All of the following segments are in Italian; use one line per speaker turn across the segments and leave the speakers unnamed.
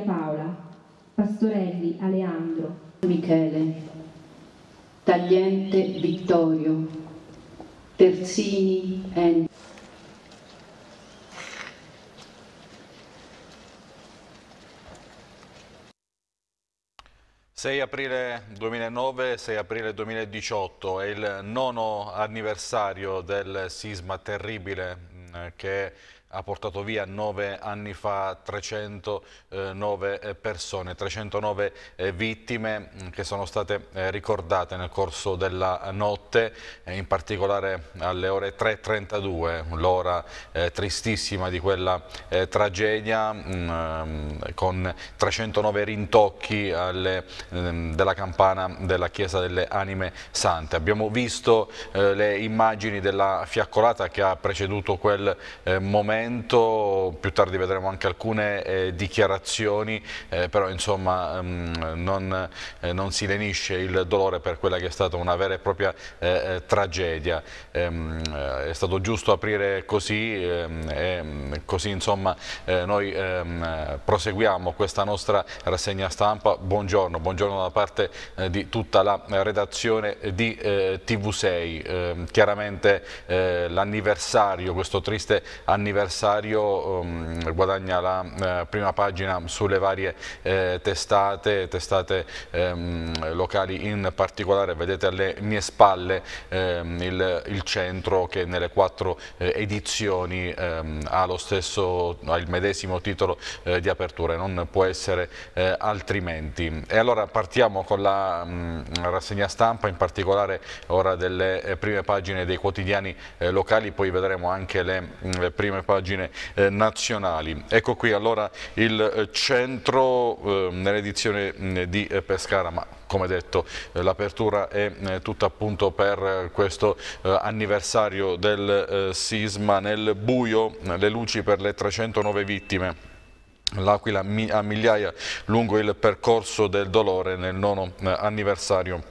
Maria Paola,
Pastorelli Aleandro, Michele, Tagliente
Vittorio, Terzini Enzo. Aprile 6 aprile 2009, 6 aprile 2018 è il nono anniversario del sisma terribile mm, che ha portato via nove anni fa 309 eh, eh, persone, 309 eh, vittime mm, che sono state ricordate nel corso della notte, in particolare alle ore 3.32, l'ora tristissima di quella tragedia, mm, ehm, con 309 rintocchi alle, ehm, della campana della Chiesa delle Anime Sante. Abbiamo visto le immagini della fiaccolata che ha preceduto quel momento momento, più tardi vedremo anche alcune eh, dichiarazioni, eh, però insomma mh, ehm, non, eh, non, si lenisce il dolore per quella che è stata una vera e propria eh, eh, tragedia. Ehm, eh, è stato giusto aprire così ehm, e mm, così insomma noi proseguiamo questa nostra rassegna stampa. Buongiorno, buongiorno da parte di tutta la redazione di TV6. chiaramente l'anniversario, questo triste anniversario l'avversario um, guadagna la uh, prima pagina sulle varie uh, testate, testate um, locali in particolare, vedete alle mie spalle um, il, il, centro che nelle quattro eh, edizioni ha, lo stesso, ha, il medesimo titolo di apertura, non può essere altrimenti. E allora partiamo con la mm, rassegna stampa, in particolare ora delle prime pagine dei quotidiani locali, poi vedremo anche le, mm, le prime pagine pagine eh, nazionali. Ecco qui allora il eh, centro ehm, mm, eh, nell'edizione di Pescara, ma come detto eh, l'apertura è eh, tutta appunto per questo anniversario del sisma nel buio, le luci per le 309 vittime. L'Aquila a migliaia lungo il percorso del dolore nel nono anniversario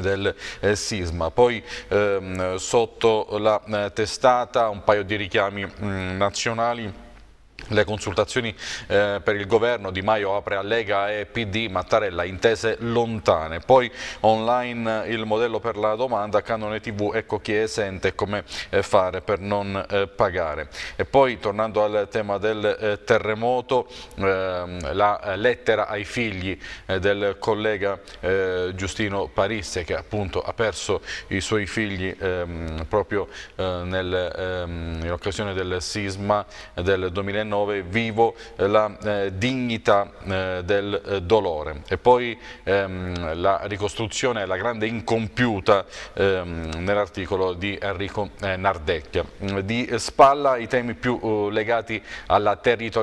del eh, sisma. Poi ehm, sotto la eh, testata un paio di richiami mh, mm, nazionali le consultazioni eh, per il governo Di Maio apre a Lega e PD, Mattarella intese lontane. Poi online eh, il modello per la domanda, canone tv, ecco chi è esente e come eh, fare per non eh, pagare. E poi tornando al tema del eh, terremoto, ehm, la eh, lettera ai figli del collega Giustino Parisse che appunto ha perso i suoi figli ehm, proprio nel, ehm, in occasione del sisma del 2009 2019 vivo eh, la eh, dignità eh, del eh, dolore. E poi ehm, la ricostruzione, la grande incompiuta ehm, nell'articolo di Enrico eh, Nardecchia. Mm, di spalla i temi più uh, legati alla territorialità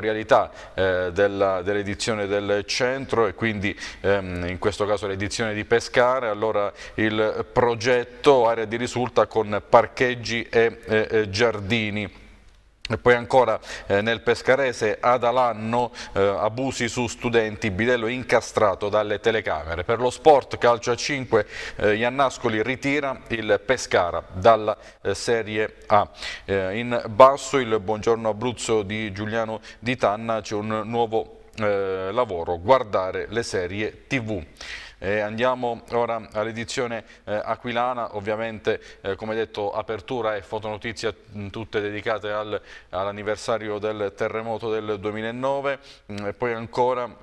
dell'edizione dell del centro e quindi ehm, in questo caso l'edizione di Pescare, allora il progetto area di risulta con parcheggi e giardini e poi ancora eh, nel Pescarese ad Alanno eh, abusi su studenti, Bidello incastrato dalle telecamere. Per lo sport calcio a 5 eh, Iannascoli ritira il Pescara dalla eh, Serie A. Eh, in basso il buongiorno Abruzzo di Giuliano Di Tanna c'è un nuovo eh, lavoro, guardare le serie tv. Eh, andiamo ora all'edizione eh, aquilana, ovviamente eh, come detto apertura e fotonotizia mm, tutte dedicate al, all'anniversario del terremoto del 2009, mh, mm, e poi ancora... Mm,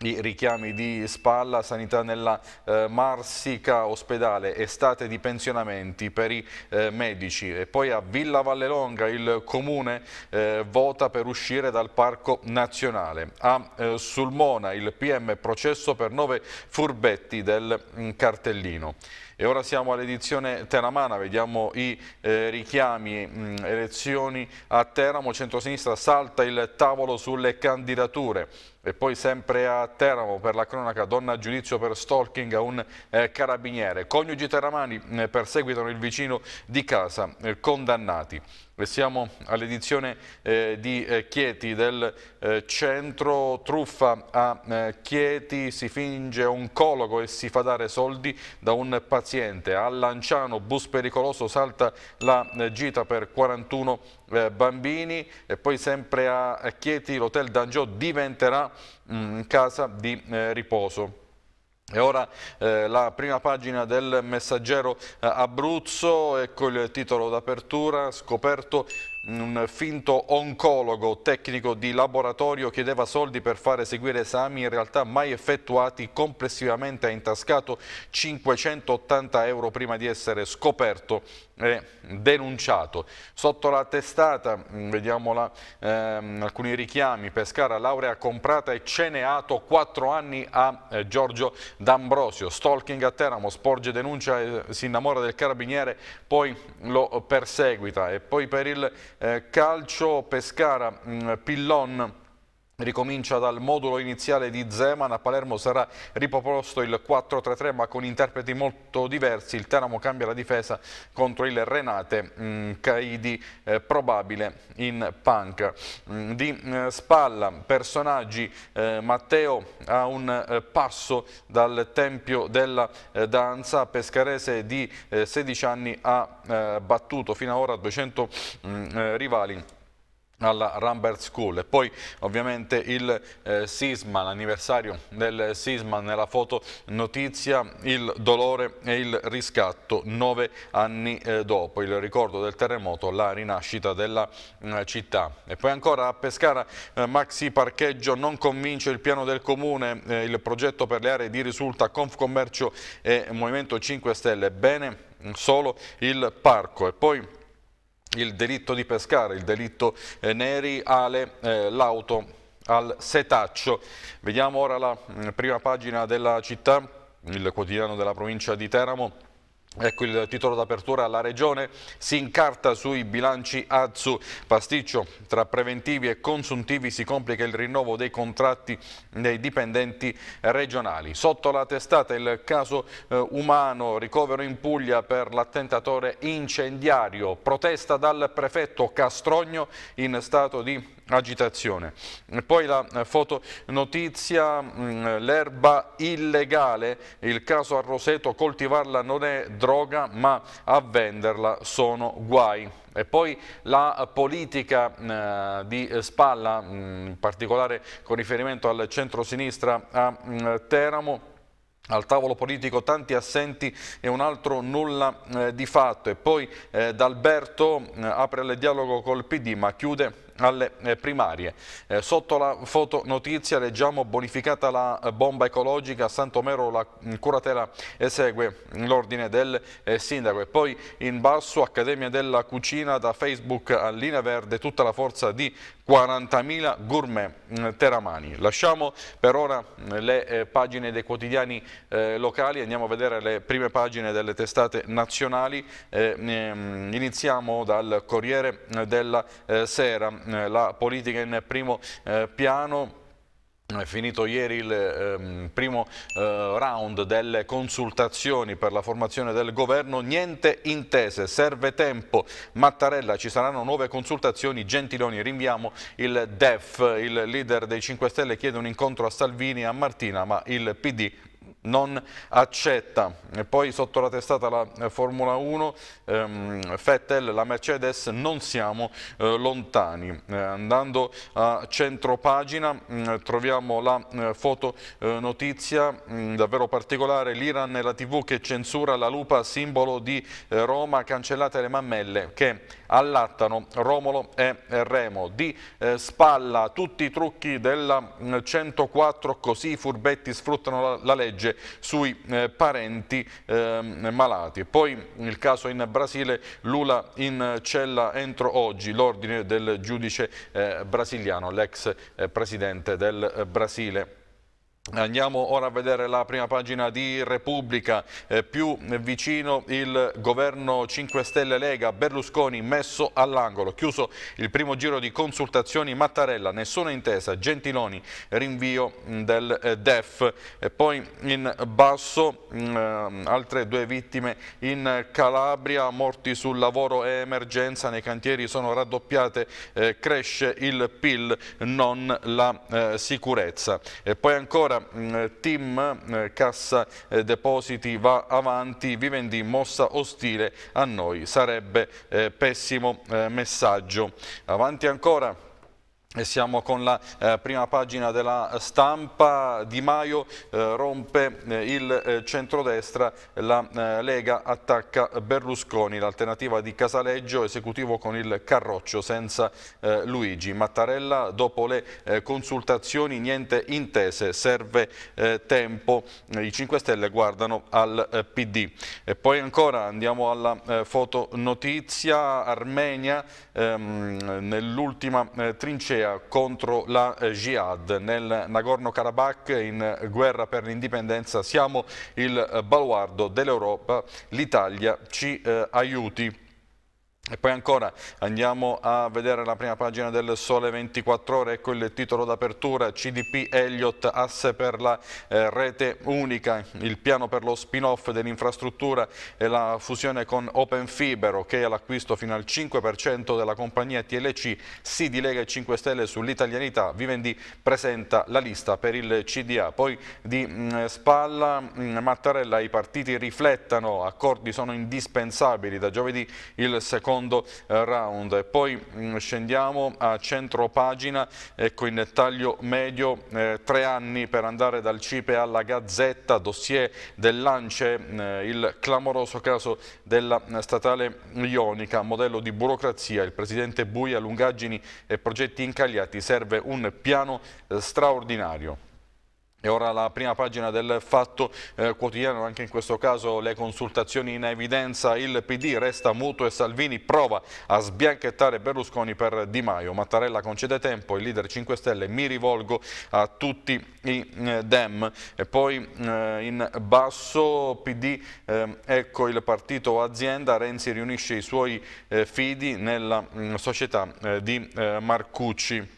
i richiami di spalla, sanità nella eh, Marsica, ospedale, estate di pensionamenti per i eh, medici e poi a Villa Vallelonga il comune eh, vota per uscire dal parco nazionale. A eh, Sulmona il PM processo per nove furbetti del mh, mm, cartellino. E ora siamo all'edizione Teramana, vediamo i eh, richiami, mh, mm, elezioni a Teramo, centrosinistra salta il tavolo sulle candidature. E poi sempre a Teramo per la cronaca, donna a giudizio per stalking a un eh, carabiniere. Coniugi Teramani eh, perseguitano il vicino di casa, eh, condannati. Siamo all'edizione eh, di eh, Chieti del eh, centro truffa a eh, Chieti, si finge oncologo e si fa dare soldi da un paziente. A Lanciano bus pericoloso salta la eh, gita per 41 eh, bambini e poi sempre a Chieti l'hotel D'Angio diventerà mh, mm, casa di riposo. E ora eh, la prima pagina del messaggero eh, Abruzzo, ecco il titolo d'apertura, scoperto un finto oncologo tecnico di laboratorio chiedeva soldi per fare eseguire esami in realtà mai effettuati, complessivamente ha intascato 580 euro prima di essere scoperto e denunciato. Sotto la testata mm, vediamo ehm, alcuni richiami, Pescara laurea comprata e ceneato 4 anni a eh, Giorgio D'Ambrosio, stalking a Teramo, sporge denuncia, eh, si innamora del carabiniere, poi lo perseguita e poi per il eh, calcio Pescara mm, Pillon Ricomincia dal modulo iniziale di Zeman, a Palermo sarà riproposto il 4-3-3 ma con interpreti molto diversi, il Teramo cambia la difesa contro il Renate, mh, mm, Caidi eh, probabile in punk. Mm, di mh, eh, spalla, personaggi, eh, Matteo a un eh, passo dal Tempio della eh, Danza, pescarese di 16 eh, anni ha battuto fino ad ora 200 mm, rivali alla Rambert School e poi ovviamente il eh, sisma, l'anniversario del sisma nella foto notizia, il dolore e il riscatto nove anni eh, dopo, il ricordo del terremoto, la rinascita della eh, città. E poi ancora a Pescara eh, maxi parcheggio non convince il piano del comune, eh, il progetto per le aree di risulta Confcommercio e Movimento 5 Stelle, bene solo il parco e poi il delitto di pescare, il delitto eh, Neri Ale eh, l'auto al setaccio. Vediamo ora la mh, mm, prima pagina della città, il quotidiano della provincia di Teramo Ecco il titolo d'apertura, la Regione si incarta sui bilanci Azzu, pasticcio, tra preventivi e consuntivi si complica il rinnovo dei contratti dei dipendenti regionali. Sotto la testata il caso eh, umano, ricovero in Puglia per l'attentatore incendiario, protesta dal prefetto Castrogno in stato di agitazione. Poi la eh, fotonotizia, mm, l'erba illegale, il caso a Roseto, coltivarla non è droga ma a venderla sono guai. E poi la politica mm, eh, di spalla, mm, in particolare con riferimento al centro-sinistra a Teramo, al tavolo politico tanti assenti e un altro nulla eh, di fatto e poi eh, D'Alberto apre il dialogo col PD ma chiude alle eh, primarie. Eh, sotto la foto notizia leggiamo bonificata la bomba ecologica a Santomero la mm, curatela esegue l'ordine del eh, sindaco e poi in basso Accademia della Cucina da Facebook a Linea Verde tutta la forza di 40.000 gourmet mm, teramani. Lasciamo per ora mm, le pagine dei quotidiani locali, andiamo a vedere le prime pagine delle testate nazionali, iniziamo dal Corriere della Sera, eh, la politica in primo eh, piano. È finito ieri il ehm, primo eh, round delle consultazioni per la formazione del governo, niente intese, serve tempo, Mattarella, ci saranno nuove consultazioni, Gentiloni, rinviamo il DEF, il leader dei 5 Stelle chiede un incontro a Salvini e a Martina, ma il PD non accetta. E poi sotto la testata la Formula 1, ehm, Fettel, la Mercedes, non siamo eh, lontani. Eh, andando a centro pagina mh, mm, troviamo la eh, fotonotizia eh, mm, davvero particolare, l'Iran e la TV che censura la lupa simbolo di eh, Roma, cancellate le mammelle che allattano Romolo e Remo. Di eh, spalla tutti i trucchi della 104, mm, così i furbetti sfruttano la, la legge sui eh, parenti eh, malati. Poi il caso in Brasile, Lula in cella entro oggi, l'ordine del giudice eh, brasiliano, l'ex eh, presidente del eh, Brasile. Andiamo ora a vedere la prima pagina di Repubblica, eh, più vicino il governo 5 Stelle Lega, Berlusconi messo all'angolo, chiuso il primo giro di consultazioni, Mattarella, nessuna intesa, Gentiloni, rinvio mm, del eh, DEF, e poi in basso mh, mm, eh, altre due vittime in Calabria, morti sul lavoro e emergenza, nei cantieri sono raddoppiate, eh, cresce il PIL, non la eh, sicurezza. E poi ancora allora, mm, team eh, Cassa eh, Depositi va avanti, Vivendi mossa ostile a noi, sarebbe eh, pessimo messaggio. Avanti ancora. Siamo con la eh, prima pagina della stampa, Di Maio eh, rompe eh, il eh, centrodestra, la eh, Lega attacca Berlusconi, l'alternativa di Casaleggio, esecutivo con il Carroccio senza eh, Luigi. Mattarella dopo le consultazioni niente intese, serve tempo, i 5 Stelle guardano al PD. E poi ancora andiamo alla eh, fotonotizia, Armenia ehm, nell'ultima trincea trincea contro la eh, Jihad. Nel Nagorno-Karabakh in guerra per l'indipendenza siamo il eh, baluardo dell'Europa, l'Italia ci eh, aiuti. E poi ancora andiamo a vedere la prima pagina del Sole 24 Ore, ecco il titolo d'apertura, CDP Elliott, asse per la eh, rete unica, il piano per lo spin-off dell'infrastruttura e la fusione con Open Fiber, ok all'acquisto fino al 5% della compagnia TLC, si dilega 5 Stelle sull'italianità, Vivendi presenta la lista per il CDA. Poi di mh, mm, spalla mh, mm, Mattarella i partiti riflettano, accordi sono indispensabili, da giovedì il secondo secondo eh, round. Poi mm, scendiamo a centro pagina, ecco in taglio medio, eh, tre anni per andare dal CIPE alla Gazzetta, dossier dell'Ance, eh, il clamoroso caso della eh, statale Ionica, modello di burocrazia, il presidente Buia, lungaggini e progetti incagliati, serve un piano eh, straordinario. E ora la prima pagina del Fatto eh, Quotidiano, anche in questo caso le consultazioni in evidenza, il PD resta muto e Salvini prova a sbianchettare Berlusconi per Di Maio. Mattarella concede tempo, il leader 5 Stelle, mi rivolgo a tutti i eh, Dem. E poi eh, in basso PD, eh, ecco il partito azienda, Renzi riunisce i suoi eh, fidi nella mh, mm, società eh, di Marcucci.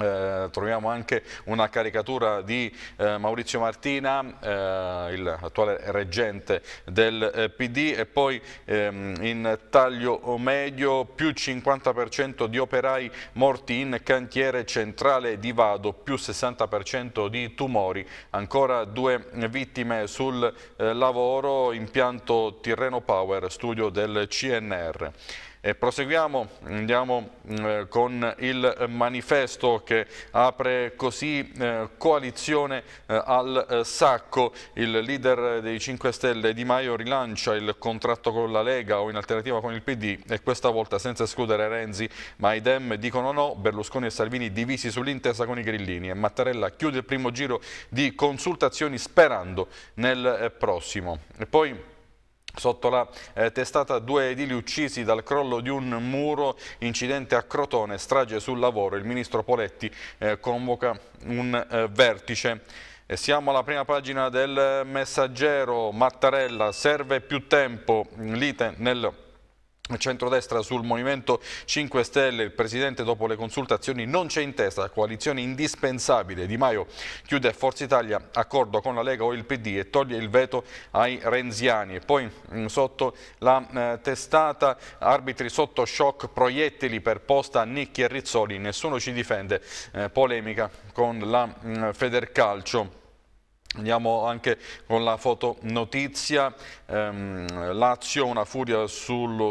Eh, troviamo anche una caricatura di eh, Maurizio Martina, eh, l'attuale reggente del eh, PD e poi ehm, in taglio medio più 50% di operai morti in cantiere centrale di Vado, più 60% di tumori, ancora due vittime sul eh, lavoro, impianto Tirreno Power, studio del CNR. E proseguiamo, andiamo mm, eh, con il manifesto che apre così eh, coalizione eh, al eh, sacco. Il leader dei 5 Stelle Di Maio rilancia il contratto con la Lega o in alternativa con il PD e questa volta senza escludere Renzi, ma i Dem dicono no, Berlusconi e Salvini divisi sull'intesa con i grillini e Mattarella chiude il primo giro di consultazioni sperando nel eh, prossimo. E poi Sotto la eh, testata due edili uccisi dal crollo di un muro, incidente a Crotone, strage sul lavoro. Il ministro Poletti eh, convoca un eh, vertice. E siamo alla prima pagina del messaggero Mattarella, serve più tempo, mm, lite nel centrodestra sul Movimento 5 Stelle il Presidente dopo le consultazioni non c'è in testa, coalizione indispensabile. Di Maio chiude Forza Italia, accordo con la Lega o il PD e toglie il veto ai renziani. E poi mm, sotto la eh, testata arbitri sotto shock, proiettili per posta Nicchi e Rizzoli, nessuno ci difende, eh, polemica con la mh, mm, Federcalcio. Andiamo anche con la fotonotizia, ehm, Lazio una furia sul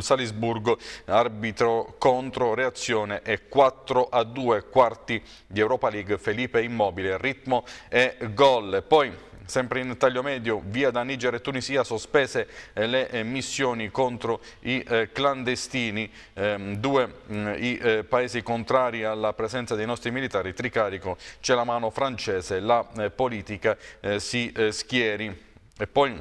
Salisburgo, arbitro contro, reazione e 4 a 2 quarti di Europa League, Felipe Immobile, ritmo e gol. Poi Sempre in taglio medio, via da Niger e Tunisia sospese eh, le eh, missioni contro i eh, clandestini, ehm, due mm, i paesi contrari alla presenza dei nostri militari, Tricarico c'è la mano francese, la politica si schieri. E poi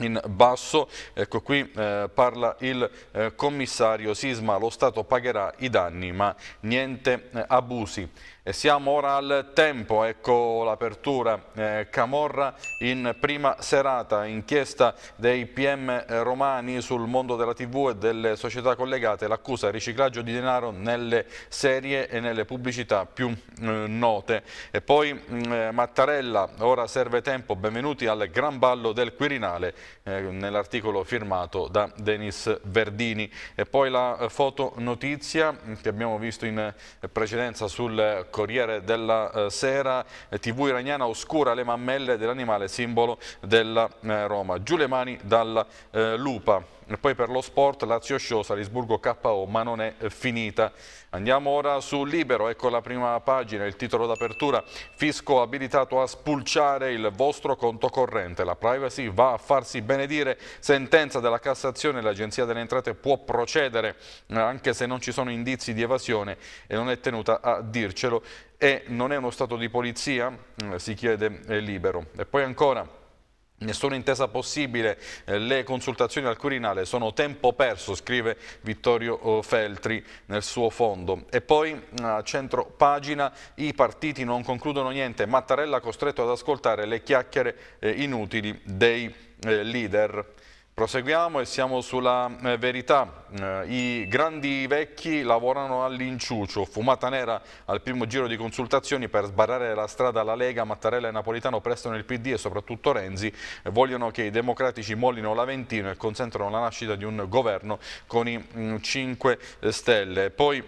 in basso, ecco qui parla il commissario Sisma, lo Stato pagherà i danni ma niente abusi. E siamo ora al tempo, ecco l'apertura. Eh, Camorra in prima serata, inchiesta dei PM romani sul mondo della TV e delle società collegate, l'accusa riciclaggio di denaro nelle serie e nelle pubblicità più eh, note. E poi mm, eh, Mattarella, ora serve tempo, benvenuti al gran ballo del Quirinale, eh, nell'articolo firmato da Denis Verdini. E poi la eh, fotonotizia che abbiamo visto in eh, precedenza sul Corriere della eh, Sera, eh, TV iraniana oscura le mammelle dell'animale simbolo della eh, Roma. Giù le mani dalla Lupa poi per lo sport Lazio Show Salisburgo KO ma non è finita. Andiamo ora su Libero, ecco la prima pagina, il titolo d'apertura. Fisco abilitato a spulciare il vostro conto corrente. La privacy va a farsi benedire. Sentenza della Cassazione, l'Agenzia delle Entrate può procedere anche se non ci sono indizi di evasione e non è tenuta a dircelo. E non è uno stato di polizia? Mm, si chiede eh, libero. E poi ancora... Nessuna intesa possibile, eh, le consultazioni al Quirinale sono tempo perso, scrive Vittorio eh, Feltri nel suo fondo. E poi mm, a centro pagina i partiti non concludono niente, Mattarella costretto ad ascoltare le chiacchiere eh, inutili dei leader. Proseguiamo e siamo sulla eh, verità. Eh, I grandi vecchi lavorano all'inciucio. Fumata nera al primo giro di consultazioni per sbarrare la strada alla Lega. Mattarella e Napolitano prestano il PD e soprattutto Renzi. Eh, vogliono che i democratici mollino l'Aventino e consentano la nascita di un governo con i mh, mm, 5 Stelle. Poi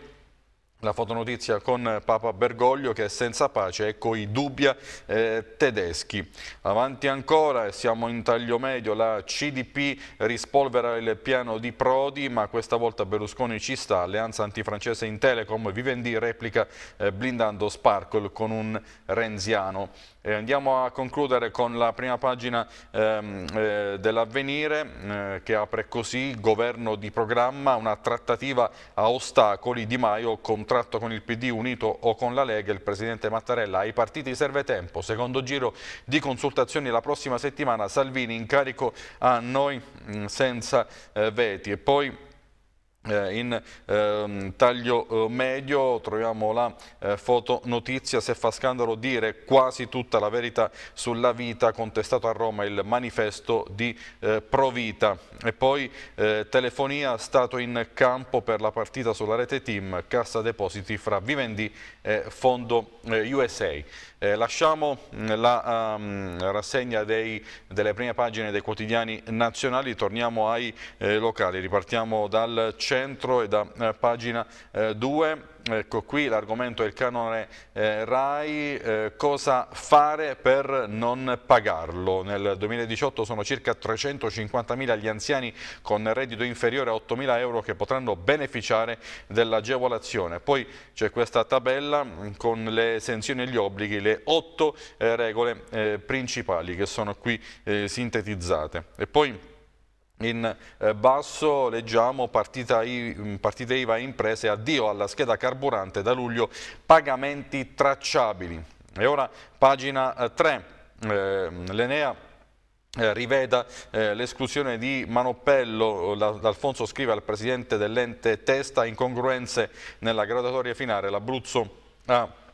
la fotonotizia con Papa Bergoglio che è senza pace, e coi dubbia eh, tedeschi. Avanti ancora, siamo in taglio medio, la CDP rispolvera il piano di Prodi, ma questa volta Berlusconi ci sta, alleanza antifrancese in Telecom, Vivendi replica eh, blindando Sparkle con un renziano. Eh, andiamo a concludere con la prima pagina ehm, eh, dell'avvenire eh, che apre così, governo di programma, una trattativa a ostacoli, Di Maio, contratto con il PD unito o con la Lega, il presidente Mattarella, ai partiti serve tempo, secondo giro di consultazioni la prossima settimana, Salvini in carico a noi mh, mm, senza eh, veti e poi eh, in ehm, taglio eh, medio troviamo la eh, fotonotizia se fa scandalo dire quasi tutta la verità sulla vita contestato a Roma il manifesto di eh, Provita e poi eh, telefonia stato in campo per la partita sulla rete team cassa depositi fra Vivendi e Fondo eh, USA eh, lasciamo mm, la um, rassegna dei, delle prime pagine dei quotidiani nazionali, torniamo ai eh, locali, ripartiamo dal centro e da eh, pagina 2 eh, ecco qui l'argomento è il canone eh, RAI, eh, cosa fare per non pagarlo? Nel 2018 sono circa 350.000 gli anziani con reddito inferiore a 8.000 euro che potranno beneficiare dell'agevolazione. Poi c'è questa tabella mm, con le esenzioni e gli obblighi, le otto eh, regole eh, principali che sono qui eh, sintetizzate. E poi in eh, basso leggiamo partita, mm, partite IVA e imprese, addio alla scheda carburante da luglio, pagamenti tracciabili. E ora pagina 3, eh, eh, l'Enea eh, riveda eh, l'esclusione di Manoppello, l'Alfonso scrive al presidente dell'ente Testa, incongruenze nella graduatoria finale, l'Abruzzo ha... Ah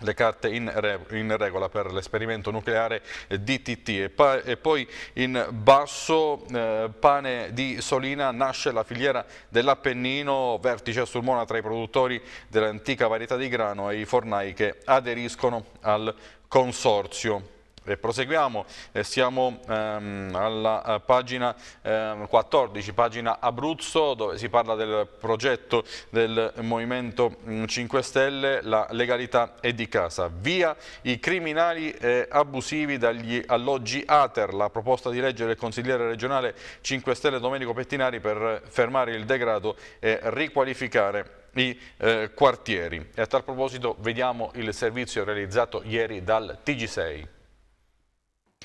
le carte in, re in regola per l'esperimento nucleare DTT e, e, poi in basso eh, pane di Solina nasce la filiera dell'Appennino vertice sul Mona tra i produttori dell'antica varietà di grano e i fornai che aderiscono al consorzio. E eh, proseguiamo, eh, siamo ehm, alla eh, pagina ehm, 14, pagina Abruzzo, dove si parla del progetto del Movimento 5 mm, Stelle, la legalità è di casa. Via i criminali eh, abusivi dagli alloggi Ater, la proposta di legge del consigliere regionale 5 Stelle Domenico Pettinari per fermare il degrado e riqualificare i eh, quartieri. E a tal proposito vediamo il servizio realizzato ieri dal TG6.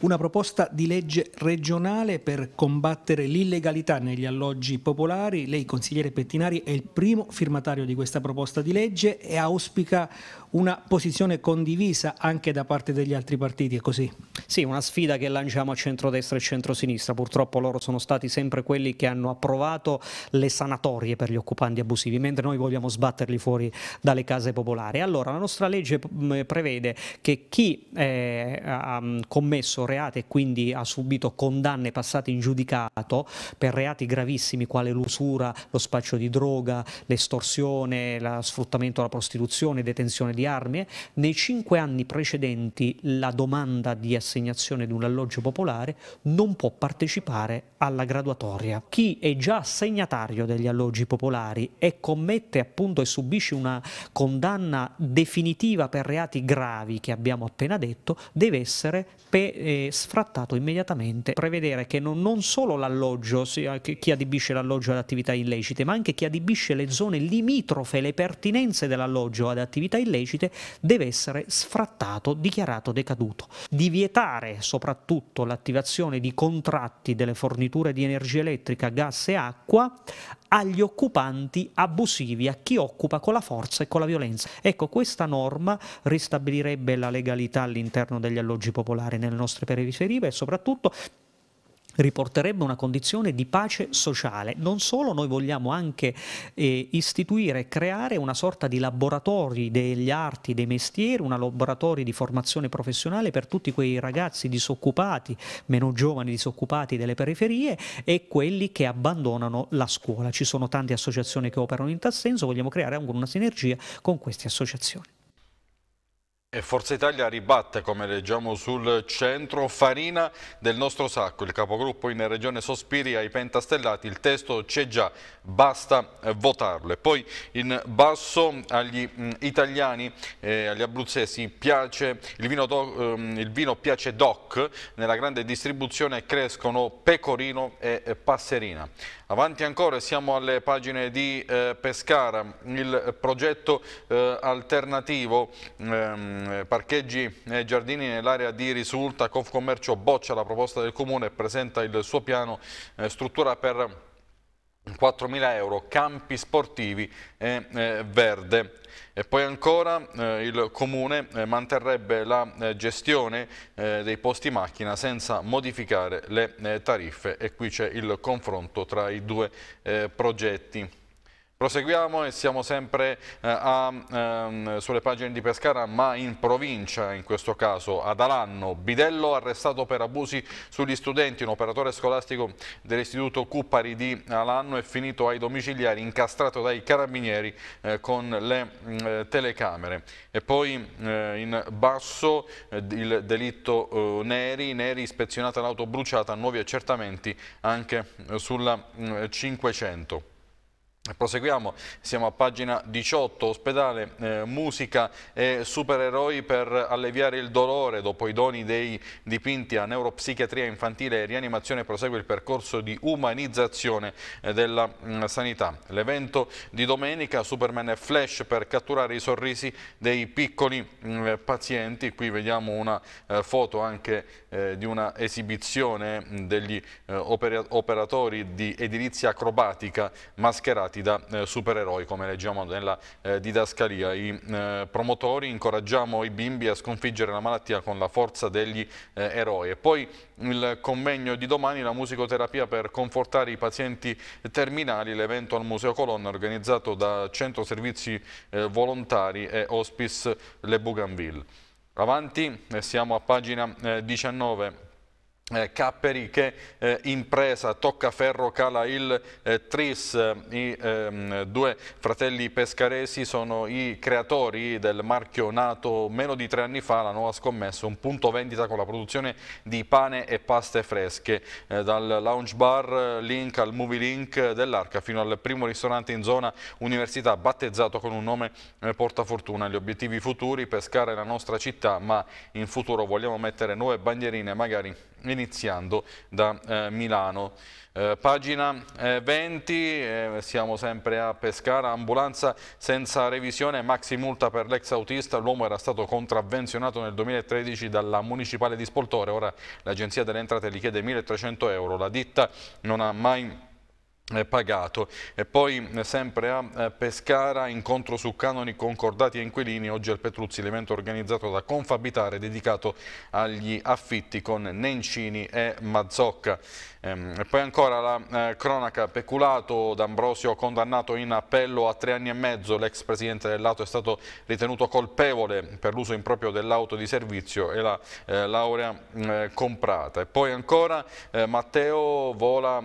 una proposta di legge regionale per combattere l'illegalità negli alloggi popolari. Lei, consigliere Pettinari, è il primo firmatario di questa proposta di legge e auspica una posizione condivisa anche da parte degli altri partiti, è così?
Sì, una sfida che lanciamo a centrodestra e centrosinistra. Purtroppo loro sono stati sempre quelli che hanno approvato le sanatorie per gli occupanti abusivi, mentre noi vogliamo sbatterli fuori dalle case popolari. Allora, la nostra legge prevede che chi eh, ha commesso reati e quindi ha subito condanne passate in giudicato per reati gravissimi quale l'usura, lo spaccio di droga, l'estorsione, lo sfruttamento alla prostituzione, detenzione di armi, nei cinque anni precedenti la domanda di assegnazione di un alloggio popolare non può partecipare alla graduatoria. Chi è già assegnatario degli alloggi popolari e commette appunto e subisce una condanna definitiva per reati gravi che abbiamo appena detto deve essere pe- eh, sfrattato immediatamente, prevedere che non, non solo l'alloggio, chi adibisce l'alloggio ad attività illecite, ma anche chi adibisce le zone limitrofe, le pertinenze dell'alloggio ad attività illecite, deve essere sfrattato, dichiarato decaduto. Divietare soprattutto l'attivazione di contratti delle forniture di energia elettrica, gas e acqua agli occupanti abusivi, a chi occupa con la forza e con la violenza. Ecco, questa norma ristabilirebbe la legalità all'interno degli alloggi popolari nelle nostre periferie e soprattutto riporterebbe una condizione di pace sociale. Non solo, noi vogliamo anche eh, istituire e creare una sorta di laboratori degli arti, dei mestieri, un laboratorio di formazione professionale per tutti quei ragazzi disoccupati, meno giovani disoccupati delle periferie e quelli che abbandonano la scuola. Ci sono tante associazioni che operano in tal senso, vogliamo creare anche una sinergia con queste associazioni.
E Forza Italia ribatte, come leggiamo sul centro, Farina del nostro sacco. Il capogruppo in Regione Sospiri ai pentastellati, il testo c'è già, basta eh, votarlo. E poi in basso agli mm, italiani, eh, agli abruzzesi, piace, il, vino doc, ehm, il vino piace doc, nella grande distribuzione crescono pecorino e passerina. Avanti ancora, siamo alle pagine di eh, Pescara, il progetto eh, alternativo ehm, parcheggi e giardini nell'area di risulta, Confcommercio boccia la proposta del Comune e presenta il suo piano eh, struttura per 4.000 euro, campi sportivi e eh, verde. E poi ancora eh, il Comune eh, manterrebbe la eh, gestione eh, dei posti macchina senza modificare le eh, tariffe e qui c'è il confronto tra i due progetti. Proseguiamo e siamo sempre eh, a, ehm, sulle pagine di Pescara ma in provincia in questo caso ad Alanno. Bidello arrestato per abusi sugli studenti, un operatore scolastico dell'istituto Cuppari di Alanno è finito ai domiciliari incastrato dai carabinieri eh, con le mh, mm, eh, telecamere. E poi eh, in basso eh, il delitto eh, Neri, Neri ispezionata l'auto bruciata, nuovi accertamenti anche sulla mh, mm, 500. Proseguiamo, siamo a pagina 18, ospedale, eh, musica e supereroi per alleviare il dolore. Dopo i doni dei dipinti a neuropsichiatria infantile e rianimazione prosegue il percorso di umanizzazione eh, della mh, mm, sanità. L'evento di domenica, Superman e Flash per catturare i sorrisi dei piccoli mh, mm, eh, pazienti. Qui vediamo una eh, foto anche eh, di una esibizione mm, degli eh, operatori di edilizia acrobatica mascherati tratti da eh, supereroi come leggiamo nella eh, didascalia. I eh, promotori incoraggiamo i bimbi a sconfiggere la malattia con la forza degli eh, eroi. E poi il convegno di domani, la musicoterapia per confortare i pazienti terminali, l'evento al Museo Colonna organizzato da Centro Servizi eh, Volontari e Hospice Le Bougainville. Avanti, siamo a pagina 19 eh, eh, Capperi che eh, in presa, Toccaferro cala il eh, Tris, eh, i ehm, due fratelli pescaresi sono i creatori del marchio nato meno di tre anni fa, la nuova scommessa, un punto vendita con la produzione di pane e paste fresche, eh, dal lounge bar link al movie link dell'Arca fino al primo ristorante in zona università battezzato con un nome eh, portafortuna, gli obiettivi futuri, pescare la nostra città ma in futuro vogliamo mettere nuove bandierine magari iniziando da eh, Milano. Eh, pagina eh, 20, eh, siamo sempre a Pescara, ambulanza senza revisione, maxi multa per l'ex autista, l'uomo era stato contravvenzionato nel 2013 dalla municipale di Spoltore, ora l'agenzia delle entrate gli chiede 1300 euro, la ditta non ha mai pagato. E poi eh, sempre a eh, Pescara, incontro su canoni concordati e inquilini, oggi al Petruzzi, l'evento organizzato da Confabitare dedicato agli affitti con Nencini e Mazzocca. Ehm, e poi ancora la eh, cronaca peculato D'Ambrosio condannato in appello a tre anni e mezzo, l'ex presidente dell'auto è stato ritenuto colpevole per l'uso improprio dell'auto di servizio e la eh, laurea mm, eh, comprata. E poi ancora Matteo vola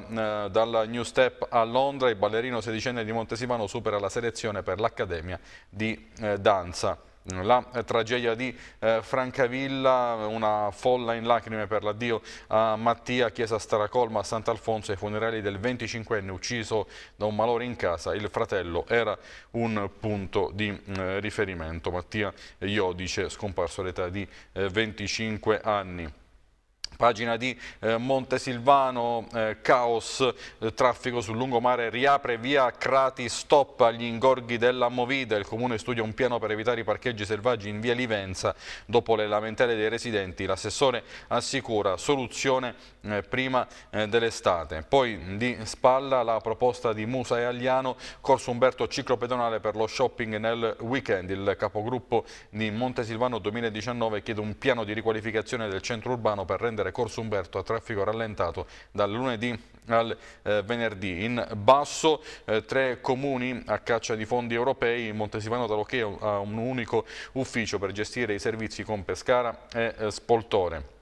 dal New Step Step a Londra, il ballerino sedicenne di Montesivano supera la selezione per l'Accademia di eh, Danza. La eh, tragedia di eh, Francavilla, una folla in lacrime per l'addio a Mattia, chiesa Staracolma a Sant'Alfonso, ai funerali del 25enne ucciso da un malore in casa. Il fratello era un punto di eh, riferimento. Mattia Iodice, scomparso all'età di eh, 25 anni. Pagina di eh, Montesilvano, eh, caos, eh, traffico sul lungomare riapre via Crati, stop agli ingorghi della Movida. Il comune studia un piano per evitare i parcheggi selvaggi in via Livenza. Dopo le lamentele dei residenti, l'assessore assicura soluzione eh, prima eh, dell'estate. Poi di spalla la proposta di Musa e Agliano, corso Umberto ciclopedonale per lo shopping nel weekend. Il capogruppo di Montesilvano 2019 chiede un piano di riqualificazione del centro urbano per rendere particolare Corso Umberto a traffico rallentato dal lunedì al eh, venerdì. In basso eh, tre comuni a caccia di fondi europei, Montesivano Talocheo ha un unico ufficio per gestire i servizi con Pescara e eh, Spoltore.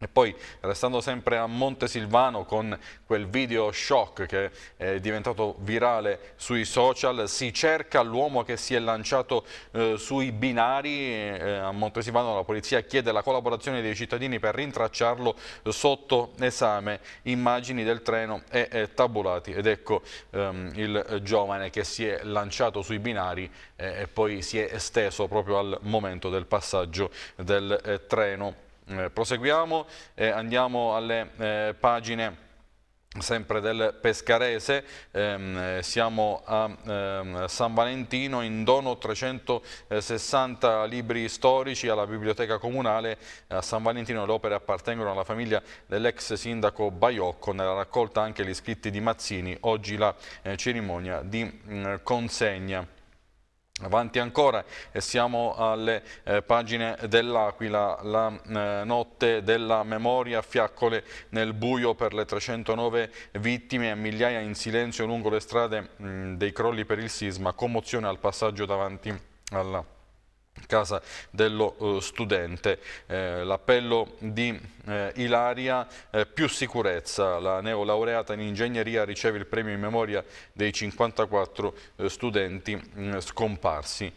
E poi restando sempre a Montesilvano con quel video shock che è diventato virale sui social, si cerca l'uomo che si è lanciato eh, sui binari, eh, a Montesilvano la polizia chiede la collaborazione dei cittadini per rintracciarlo sotto esame, immagini del treno e, e tabulati ed ecco ehm, il giovane che si è lanciato sui binari eh, e poi si è esteso proprio al momento del passaggio del eh, treno. Eh, proseguiamo e andiamo alle eh, pagine sempre del Pescarese, ehm, eh, siamo a ehm, San Valentino, in dono 360 libri storici alla Biblioteca Comunale a San Valentino, le opere appartengono alla famiglia dell'ex sindaco Baiocco, nella raccolta anche gli scritti di Mazzini, oggi la eh, cerimonia di mh, mm, consegna. Avanti ancora e siamo alle eh, pagine dell'Aquila, la eh, notte della memoria, fiaccole nel buio per le 309 vittime, migliaia in silenzio lungo le strade mh, dei crolli per il sisma, commozione al passaggio davanti alla casa dello uh, studente. Eh, L'appello di eh, Ilaria, eh, più sicurezza, la neolaureata in ingegneria riceve il premio in memoria dei 54 eh, studenti mh, mm, scomparsi.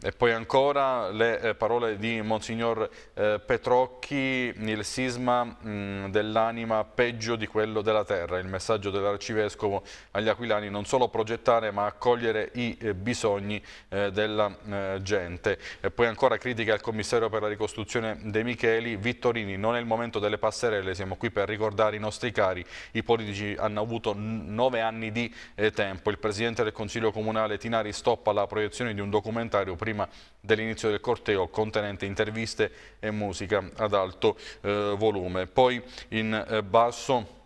E poi ancora le eh, parole di Monsignor eh, Petrocchi, il sisma mm, dell'anima peggio di quello della terra, il messaggio dell'arcivescovo agli aquilani non solo progettare ma accogliere i eh, bisogni della gente. E poi ancora critica al commissario per la ricostruzione De Micheli, Vittorini non è il momento delle passerelle, siamo qui per ricordare i nostri cari, i politici hanno avuto nove anni di tempo, il Presidente del Consiglio Comunale Tinari stoppa la proiezione di un documentario prima dell'inizio del corteo, contenente interviste e musica ad alto eh, volume. Poi in eh, basso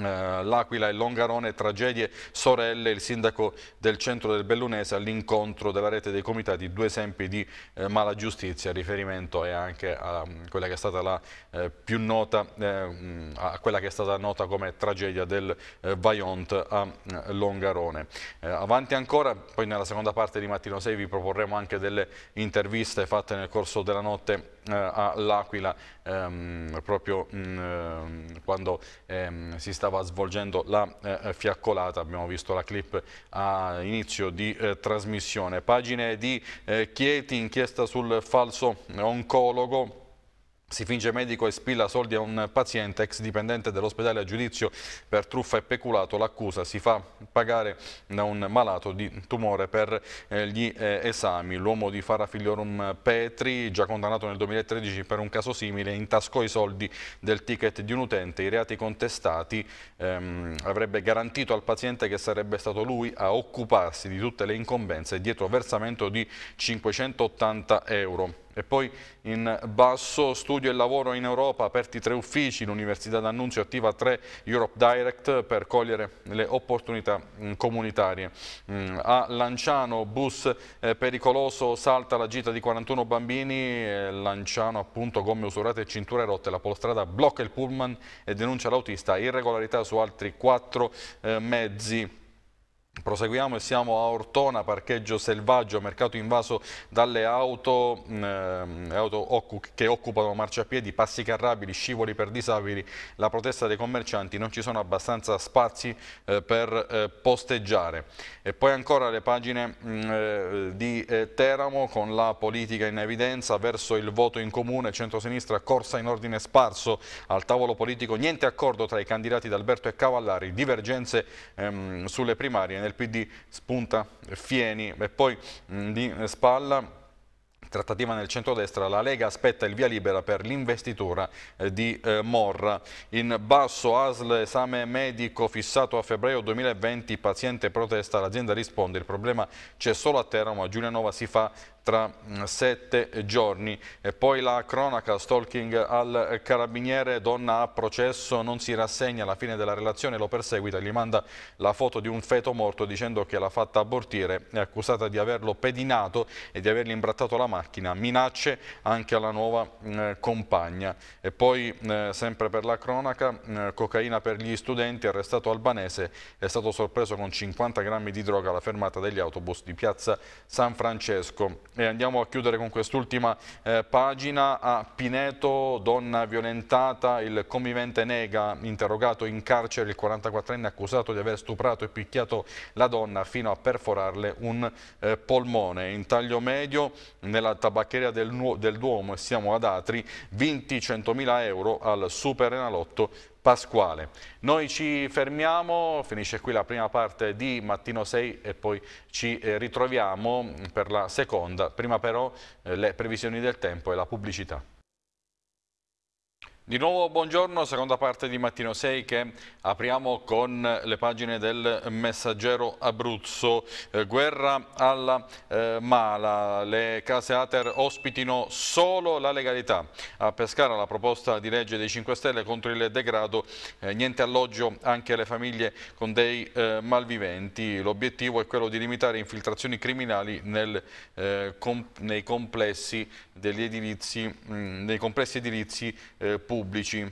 eh, L'Aquila e Longarone, tragedie sorelle, il sindaco del centro del Bellunese all'incontro della rete dei comitati, due esempi di eh, mala giustizia, riferimento è anche a mm, quella che è stata la eh, più nota, eh, mm, a quella che è stata nota come tragedia del eh, Vajont a mm, Longarone. Eh, avanti ancora, poi nella seconda parte di Mattino 6 vi proporremo anche delle interviste fatte nel corso della notte eh, all'Aquila ehm, proprio mh, mm, eh, quando ehm, si stava svolgendo la eh, fiaccolata, abbiamo visto la clip a inizio di eh, trasmissione. Pagine di eh, Chieti, inchiesta sul falso oncologo si finge medico e spilla soldi a un paziente ex dipendente dell'ospedale a giudizio per truffa e peculato. L'accusa si fa pagare da un malato di tumore per eh, gli eh, esami. L'uomo di Farafigliorum Petri, già condannato nel 2013 per un caso simile, intascò i soldi del ticket di un utente. I reati contestati ehm, avrebbe garantito al paziente che sarebbe stato lui a occuparsi di tutte le incombenze dietro versamento di 580 euro. E poi in basso studio e lavoro in Europa, aperti tre uffici, l'Università d'Annunzio attiva tre Europe Direct per cogliere le opportunità mm, comunitarie. Mm, a Lanciano, bus eh, pericoloso, salta la gita di 41 bambini, Lanciano appunto gomme usurate e cinture rotte, la polostrada blocca il pullman e denuncia l'autista irregolarità su altri quattro eh, mezzi. Proseguiamo e siamo a Ortona, parcheggio selvaggio, mercato invaso dalle auto, mm, ehm, auto occu che occupano marciapiedi, passi carrabili, scivoli per disabili. La protesta dei commercianti non ci sono abbastanza spazi eh, per eh, posteggiare. E poi ancora le pagine mh, mm, eh, di eh, Teramo con la politica in evidenza verso il voto in comune, centrosinistra corsa in ordine sparso al tavolo politico, niente accordo tra i candidati D'Alberto e Cavallari, divergenze ehm, sulle primarie il PD spunta Fieni e poi mh, di spalla Trattativa nel centrodestra, la Lega aspetta il via libera per l'investitura eh, di eh, Morra. In basso ASL esame medico fissato a febbraio 2020, paziente protesta, l'azienda risponde, il problema c'è solo a Teramo, a Giulianova si fa tra mm, sette giorni. E poi la cronaca, stalking al carabiniere, donna a processo, non si rassegna alla fine della relazione, lo perseguita, gli manda la foto di un feto morto dicendo che l'ha fatta abortire, è accusata di averlo pedinato e di avergli imbrattato la macchina, minacce anche alla nuova eh, compagna. E poi, eh, sempre per la cronaca, eh, cocaina per gli studenti, arrestato albanese, è stato sorpreso con 50 grammi di droga alla fermata degli autobus di piazza San Francesco. E andiamo a chiudere con quest'ultima eh, pagina. A Pineto, donna violentata, il convivente nega, interrogato in carcere, il 44enne accusato di aver stuprato e picchiato la donna fino a perforarle un eh, polmone. In taglio medio, nella tabaccheria del, del Duomo, e siamo ad Atri, vinti 100.000 euro al Super Enalotto pasquale. Noi ci fermiamo, finisce qui la prima parte di Mattino 6 e poi ci eh, ritroviamo per la seconda, prima però eh, le previsioni del tempo e la pubblicità. Di nuovo buongiorno, seconda parte di Mattino 6 che apriamo con le pagine del messaggero Abruzzo. Eh, guerra alla eh, mala, le case Ater ospitino solo la legalità. A Pescara la proposta di legge dei 5 Stelle contro il degrado, eh, niente alloggio anche alle famiglie con dei eh, malviventi. L'obiettivo è quello di limitare infiltrazioni criminali nel, eh, com nei complessi degli edilizi, mh, mm, nei complessi edilizi eh, pubblici публічі.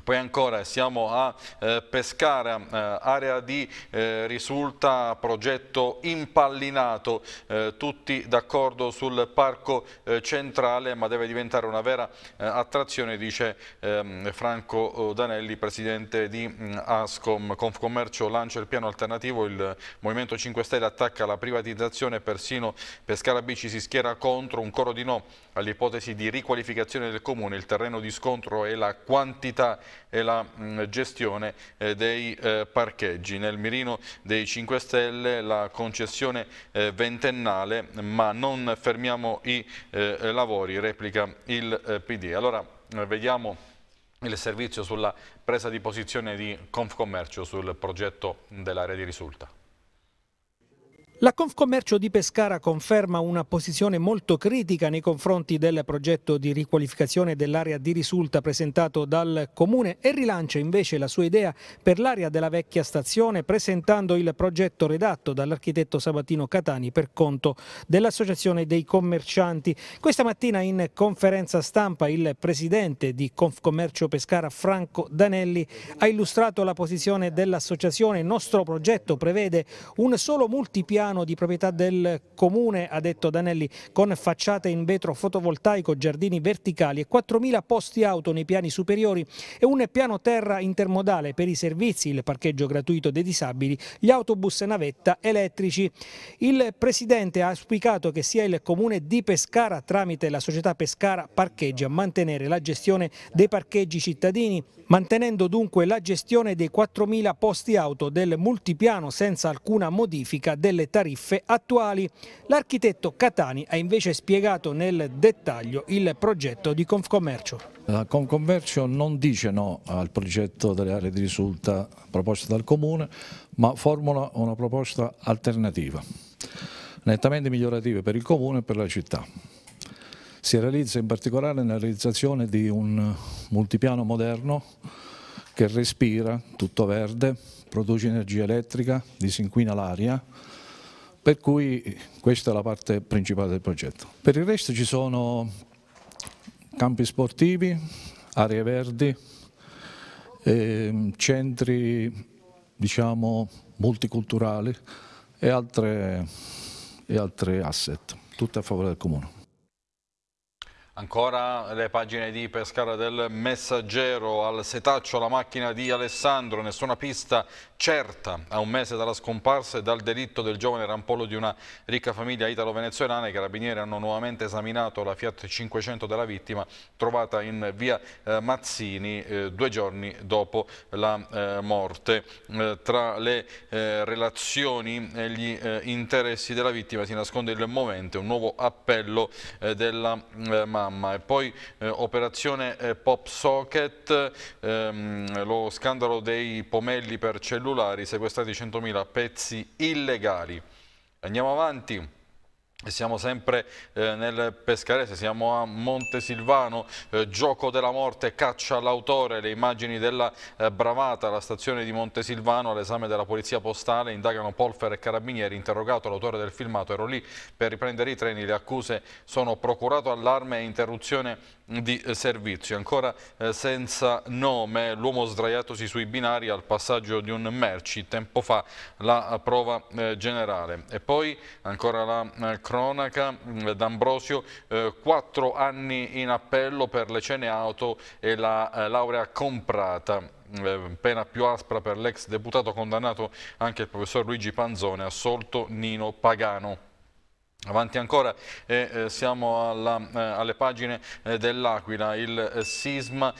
Poi ancora siamo a eh, Pescara, eh, area di eh, risulta progetto impallinato, eh, tutti d'accordo sul parco eh, centrale ma deve diventare una vera eh, attrazione dice ehm, Franco Danelli, presidente di mh, mm, Ascom. Confcommercio lancia il piano alternativo, il Movimento 5 Stelle attacca la privatizzazione, persino Pescara Bici si schiera contro, un coro di no all'ipotesi di riqualificazione del comune, il terreno di scontro e la quantità e la mh, mm, gestione eh, dei eh, parcheggi. Nel mirino dei 5 Stelle la concessione eh, ventennale, ma non fermiamo i eh, lavori, replica il eh, PD. Allora vediamo il servizio sulla presa di posizione di Confcommercio sul progetto dell'area di risulta.
La Confcommercio di Pescara conferma una posizione molto critica nei confronti del progetto di riqualificazione dell'area di risulta presentato dal Comune e rilancia invece la sua idea per l'area della vecchia stazione presentando il progetto redatto dall'architetto Sabatino Catani per conto dell'Associazione dei Commercianti. Questa mattina in conferenza stampa il presidente di Confcommercio Pescara Franco Danelli ha illustrato la posizione dell'associazione. Il nostro progetto prevede un solo multipiano urbano di proprietà del comune, ha detto Danelli, con facciate in vetro fotovoltaico, giardini verticali e 4.000 posti auto nei piani superiori e un piano terra intermodale per i servizi, il parcheggio gratuito dei disabili, gli autobus navetta elettrici. Il Presidente ha auspicato che sia il comune di Pescara tramite la società Pescara Parcheggi a mantenere la gestione dei parcheggi cittadini, mantenendo dunque la gestione dei 4.000 posti auto del multipiano senza alcuna modifica delle tariffe tariffe attuali. L'architetto Catani ha invece spiegato nel dettaglio il progetto di Confcommercio.
La Confcommercio non dice no al progetto delle aree di risulta proposto dal Comune, ma formula una proposta alternativa, nettamente migliorativa per il Comune e per la città. Si realizza in particolare nella realizzazione di un multipiano moderno che respira, tutto verde, produce energia elettrica, disinquina l'aria, per cui questa è la parte principale del progetto. Per il resto ci sono campi sportivi, aree verdi, eh, centri diciamo, multiculturali e altre, e altre asset, tutte a favore del comune. Ancora le pagine di Pescara del Messaggero, al setaccio la macchina di Alessandro, nessuna pista certa a un mese dalla scomparsa e dal delitto del giovane rampollo di una ricca famiglia italo-venezuelana. I carabinieri hanno nuovamente esaminato la Fiat 500 della vittima trovata in via eh, Mazzini eh, due giorni dopo la eh, morte. tra le relazioni e gli interessi della vittima si nasconde il momento, un nuovo appello della madre mamma e poi eh, operazione eh, Pop Socket, ehm, lo scandalo dei pomelli per cellulari, sequestrati 100.000 pezzi illegali. Andiamo avanti. Siamo sempre eh, nel Pescarese, siamo a Montesilvano, eh, gioco della morte, caccia all'autore, le immagini della eh, bravata alla stazione di Montesilvano, all'esame della polizia postale, indagano Polfer e Carabinieri, interrogato l'autore del filmato, ero lì per riprendere i treni, le accuse sono procurato allarme e interruzione di eh, servizio. Ancora eh, senza nome, l'uomo sdraiatosi sui binari al passaggio di un merci, tempo fa la eh, prova generale. E poi ancora la cronaca mm, D'Ambrosio, eh, quattro anni in appello per le cene auto e la eh, laurea comprata mm, eh, pena più aspra per l'ex deputato condannato anche il professor Luigi Panzone, assolto Nino Pagano. Avanti ancora, eh, siamo alla, eh, alle pagine eh, dell'Aquila, il sisma,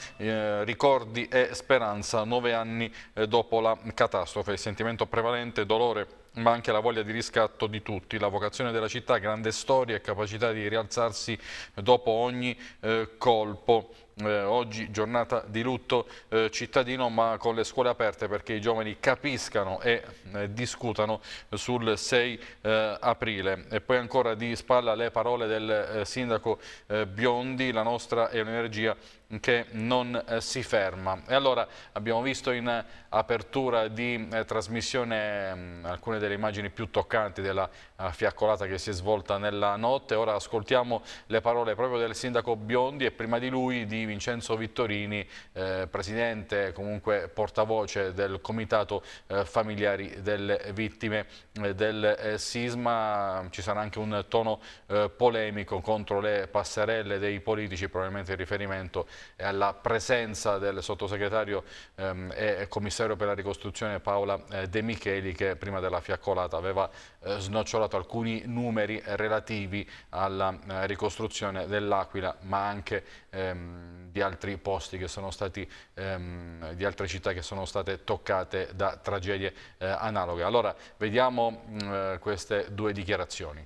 ricordi e speranza, nove anni dopo la catastrofe, il sentimento prevalente, dolore ma anche la voglia di riscatto di tutti. La vocazione della città, grande storia e capacità di rialzarsi dopo ogni eh, colpo eh, oggi giornata di lutto eh, cittadino ma con le scuole aperte perché i giovani capiscano e eh, discutano sul 6 eh, aprile e poi ancora di spalla le parole del eh, sindaco eh, Biondi la nostra è un'energia che non si ferma. E allora abbiamo visto in apertura di trasmissione mm, alcune delle immagini più toccanti della fiaccolata che si è svolta nella notte. Ora ascoltiamo le parole proprio del sindaco Biondi e prima di lui di Vincenzo Vittorini, eh, presidente, comunque portavoce del comitato eh, familiari delle vittime eh, del eh, sisma. Ci sarà anche un tono eh, polemico contro le passerelle dei politici, probabilmente in riferimento alla presenza del sottosegretario ehm, e commissario per la ricostruzione Paola eh, De Micheli che prima della fiaccolata aveva eh, snocciolato alcuni numeri relativi alla eh, ricostruzione dell'Aquila ma anche ehm, di altri posti che sono stati, ehm, di altre città che sono state toccate da tragedie eh, analoghe. Allora vediamo mh, mm, eh, queste due dichiarazioni.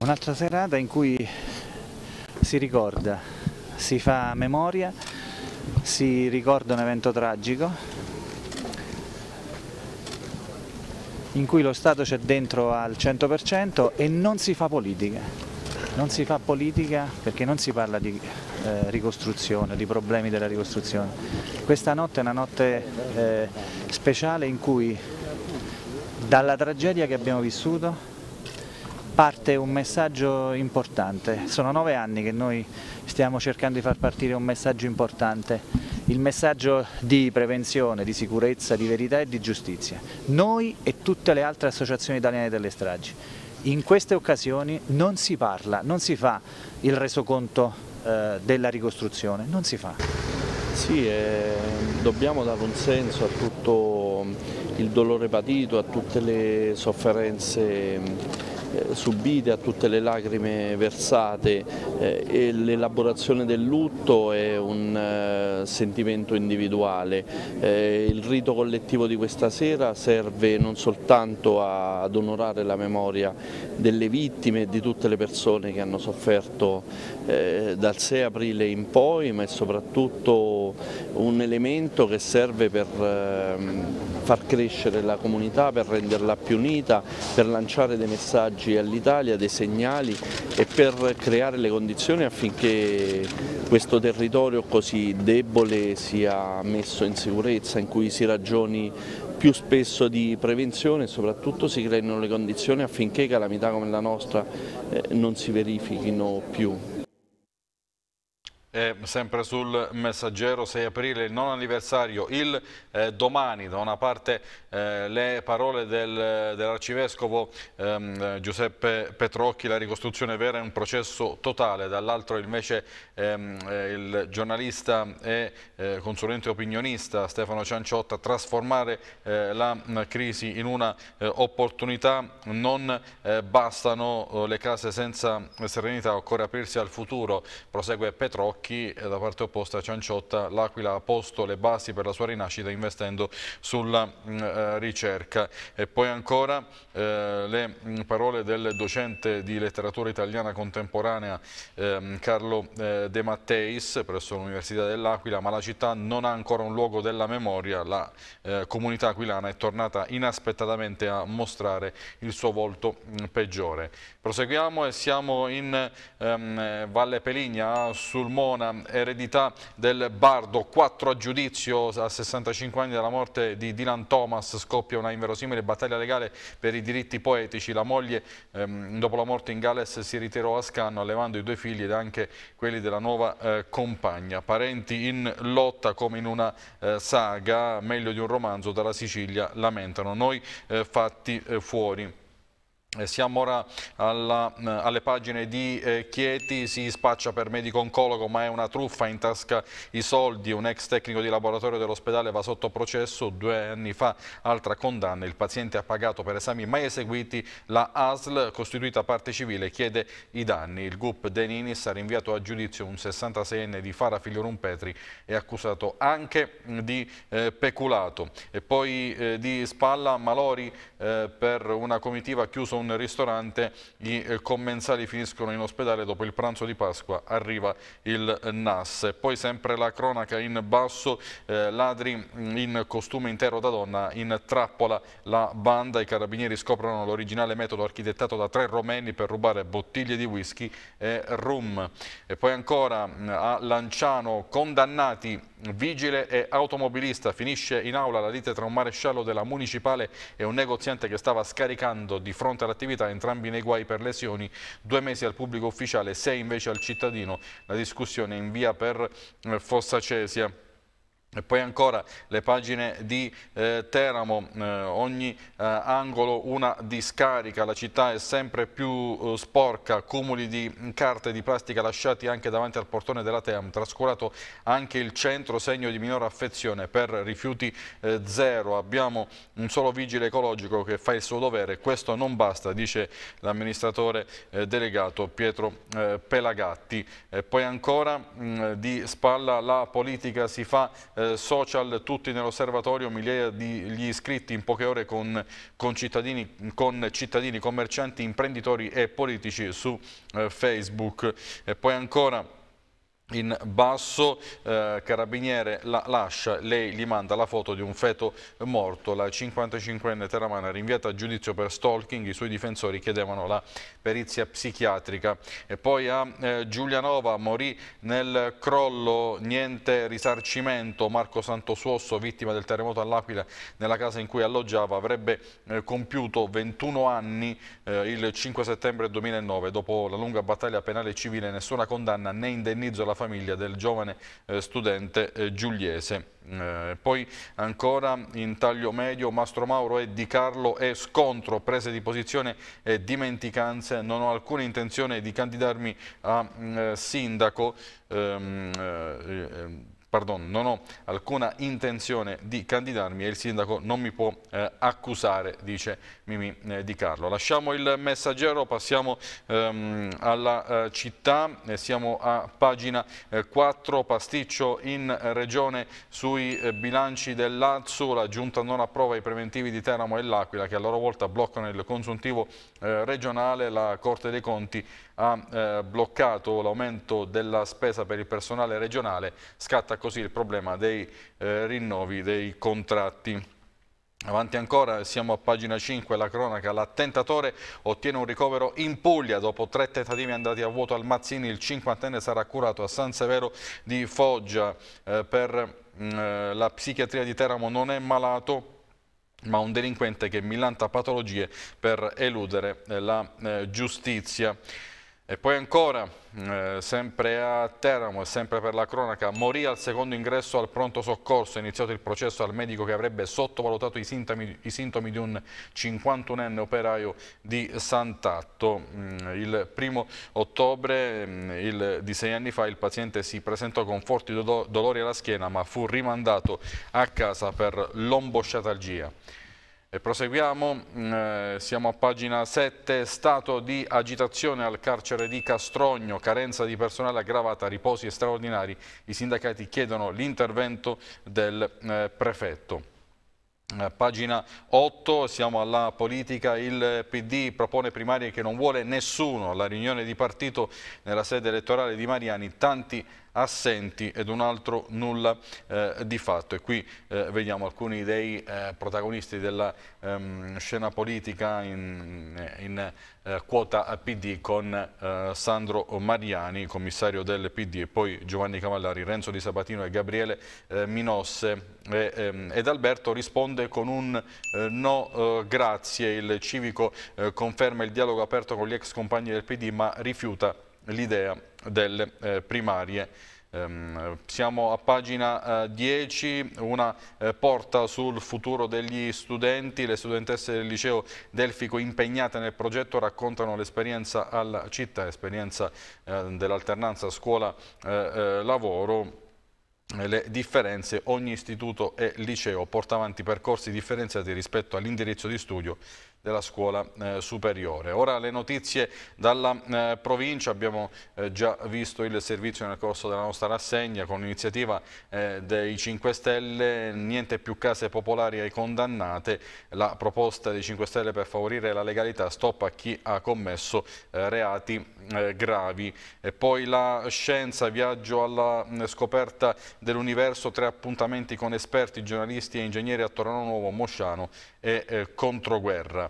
Un'altra serata in cui si ricorda, si fa memoria, si ricorda un evento tragico in cui lo Stato c'è dentro al 100% e non si fa politica. Non si fa politica perché non si parla di eh, ricostruzione, di problemi della ricostruzione. Questa notte è una notte eh, speciale in cui dalla tragedia che abbiamo vissuto parte un messaggio importante. Sono nove anni che noi stiamo cercando di far partire un messaggio importante il messaggio di prevenzione, di sicurezza, di verità e di giustizia. Noi e tutte le altre associazioni italiane delle stragi. In queste occasioni non si parla, non si fa il resoconto eh, della ricostruzione, non si fa.
Sì, eh, dobbiamo dare un senso a tutto il dolore patito, a tutte le sofferenze eh, subite, a tutte le lacrime versate eh, e l'elaborazione del lutto è un eh, sentimento individuale. il rito collettivo di questa sera serve non soltanto ad onorare la memoria delle vittime e di tutte le persone che hanno sofferto eh, dal 6 aprile in poi, ma è soprattutto un elemento che serve per ehm, far crescere la comunità, per renderla più unita, per lanciare dei messaggi all'Italia, dei segnali e per creare le condizioni affinché questo territorio così debole sia messo in sicurezza, in cui si ragioni più spesso di prevenzione e soprattutto si creino le condizioni affinché calamità come la nostra eh, non si verifichino più. E sempre sul messaggero 6 aprile, il non anniversario, il eh, domani, da una parte eh, le parole del, dell'arcivescovo ehm, Giuseppe Petrocchi, la ricostruzione vera è un processo totale, dall'altro invece ehm, eh, il giornalista e eh, consulente opinionista Stefano Cianciotta, trasformare eh, la mm, crisi in una eh, opportunità, non bastano le case senza serenità, occorre aprirsi al futuro, prosegue Petrocchi Occhi e eh, da parte opposta Cianciotta, l'Aquila ha posto le basi per la sua rinascita investendo sulla mm, eh, ricerca. E poi ancora eh, le mm, parole del docente di letteratura italiana contemporanea ehm, eh, Carlo De Matteis presso l'Università dell'Aquila, ma la città non ha ancora un luogo della memoria, la eh, comunità aquilana è tornata inaspettatamente a mostrare il suo volto mh, mm, peggiore. Proseguiamo e siamo in ehm, Valle Peligna sul Monte Savona, eredità del Bardo, 4 a giudizio a 65 anni dalla morte di Dylan Thomas, scoppia una inverosimile battaglia legale per i diritti poetici, la moglie ehm, dopo la morte in Galles si ritirò a Scanno allevando i due figli ed anche quelli della nuova eh, compagna, parenti in lotta come in una eh, saga, meglio di un romanzo dalla Sicilia lamentano, noi eh, fatti eh, fuori. Eh, siamo ora alla, eh, alle pagine di eh, Chieti, si spaccia per medico-oncologo ma è una truffa, in tasca i soldi, un ex tecnico di laboratorio dell'ospedale va sotto processo, due anni fa altra condanna, il paziente ha pagato per esami mai eseguiti, la ASL costituita parte civile chiede i danni, il GUP Deninis ha rinviato a giudizio un 66enne di Fara Figlio Rumpetri è accusato anche di eh, peculato e poi eh, di spalla Malori per una comitiva chiuso un ristorante, i eh, commensali finiscono in ospedale dopo il pranzo di Pasqua, arriva il NAS. Poi sempre la cronaca in basso, eh, ladri mm, in costume intero da donna, in trappola la banda, i carabinieri scoprono l'originale metodo architettato da tre romeni per rubare bottiglie di whisky e rum. E poi ancora mm, a Lanciano condannati vigile e automobilista. Finisce in aula la lite tra un maresciallo della municipale e un negoziante che stava scaricando di fronte all'attività entrambi nei guai per lesioni, due mesi al pubblico ufficiale, sei invece al cittadino. La discussione in via per eh, Fossa Cesia. E poi ancora le pagine di eh, Teramo, eh, ogni eh, angolo una discarica, la città è sempre più eh, sporca, cumuli di carte di plastica lasciati anche davanti al portone della Team, trascurato anche il centro, segno di minore affezione per rifiuti eh, zero, abbiamo un solo vigile ecologico che fa il suo dovere, questo non basta, dice l'amministratore eh, delegato Pietro Pelagatti. E poi ancora mh, mm, di spalla la politica si fa eh, social tutti nell'osservatorio, migliaia di iscritti in poche ore con, con, cittadini, con, cittadini, commercianti, imprenditori e politici su eh, Facebook. E poi ancora in basso, eh, Carabiniere la lascia, lei gli manda la foto di un feto morto, la 55enne Teramana rinviata a giudizio per stalking, i suoi difensori chiedevano la perizia psichiatrica. E poi a eh, Giulianova morì nel crollo, niente risarcimento, Marco Santosuosso, vittima del terremoto all'Aquila, nella casa in cui alloggiava, avrebbe eh, compiuto 21 anni eh, il 5 settembre 2009, dopo la lunga battaglia penale e civile, nessuna condanna né indennizzo alla famiglia del giovane eh, studente eh, giuliese. Eh, poi ancora in taglio medio Mastro Mauro e Di Carlo e scontro, prese di posizione e dimenticanze, non ho alcuna intenzione di candidarmi a mm, sindaco. Ehm, pardon, non ho alcuna intenzione di candidarmi e il sindaco non mi può eh, accusare, dice Mimi eh, Di Carlo. Lasciamo il messaggero, passiamo ehm, alla eh, città, eh, siamo a pagina 4, eh, pasticcio in regione sui eh, bilanci dell'Azzu, la giunta non approva i preventivi di Teramo e L'Aquila che a loro volta bloccano il consuntivo eh, regionale la Corte dei Conti ha eh, bloccato l'aumento della spesa per il personale regionale, scatta così il problema dei eh, rinnovi dei contratti. Avanti ancora, siamo a pagina 5, la cronaca, l'attentatore ottiene un ricovero in Puglia, dopo tre tentativi andati a vuoto al Mazzini, il cinquantenne sarà curato a San Severo di Foggia eh, per mm, eh, la psichiatria di Teramo, non è malato, ma un delinquente che millanta patologie per eludere eh, la eh, giustizia. E poi ancora, eh, sempre a Teramo e sempre per la cronaca, morì al secondo ingresso al pronto soccorso, iniziato il processo al medico che avrebbe sottovalutato i sintomi, i sintomi di un 51enne operaio di Sant'Atto. Mm, il primo ottobre mm, il, di sei anni fa il paziente si presentò con forti do dolori alla schiena ma fu rimandato a casa per lombosciatalgia. E proseguiamo, mm, eh, siamo a pagina 7, stato di agitazione al carcere di Castrogno, carenza di personale aggravata, riposi straordinari, i sindacati chiedono l'intervento del eh, prefetto. Eh, pagina 8, siamo alla politica, il PD propone primarie che non vuole nessuno, alla riunione di partito nella sede elettorale di Mariani, tanti assenti ed un altro nulla eh, di fatto. E qui eh, vediamo alcuni dei eh, protagonisti della ehm, scena politica in, in eh, quota PD con eh, Sandro Mariani, commissario del PD, e poi Giovanni Cavallari, Renzo Di Sabatino e Gabriele eh, Minosse. E, ehm, ed Alberto risponde con un no grazie. Il civico conferma il dialogo aperto con gli ex compagni del PD ma rifiuta l'idea delle eh, primarie. Ehm, siamo a pagina 10, eh, una eh, porta sul futuro degli studenti, le studentesse del liceo Delfico impegnate nel progetto raccontano l'esperienza alla città, esperienza eh, dell'alternanza scuola-lavoro le differenze, ogni istituto e liceo porta avanti percorsi differenziati rispetto all'indirizzo di studio della scuola eh, superiore. Ora le notizie dalla eh, provincia, abbiamo eh, già visto il servizio nel corso della nostra rassegna con l'iniziativa eh, dei 5 Stelle, niente più case popolari ai condannate, la proposta dei 5 Stelle per favorire la legalità, stop a chi ha commesso eh, reati eh, gravi. E poi la scienza, viaggio alla scoperta dell'universo, tre appuntamenti con esperti, giornalisti e ingegneri a Torano Nuovo, Mosciano e Controguerra.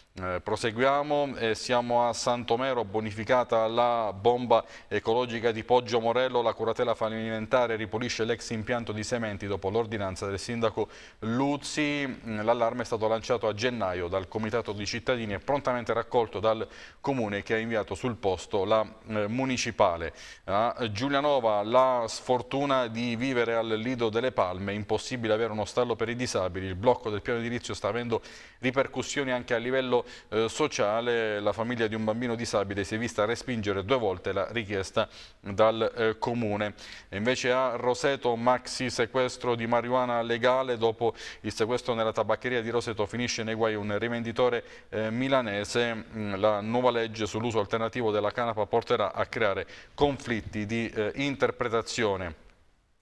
Eh, proseguiamo, eh, siamo a Santomero, bonificata la bomba ecologica di Poggio Morello, la curatela fallimentare ripulisce l'ex impianto di sementi dopo l'ordinanza del sindaco Luzzi, mm, l'allarme è stato lanciato a gennaio dal comitato di cittadini e prontamente raccolto dal comune che ha inviato sul posto la eh, municipale. A Giulianova la sfortuna di vivere al Lido delle Palme, impossibile avere uno stallo per i disabili, il blocco del piano edilizio sta avendo ripercussioni anche a livello eh, sociale la famiglia di un bambino disabile si è vista respingere due volte la richiesta dal eh, comune. E invece a Roseto maxi sequestro di marijuana legale dopo il sequestro nella tabaccheria di Roseto finisce nei guai un rivenditore eh, milanese. Mm, la nuova legge sull'uso alternativo della canapa porterà a creare conflitti di eh, interpretazione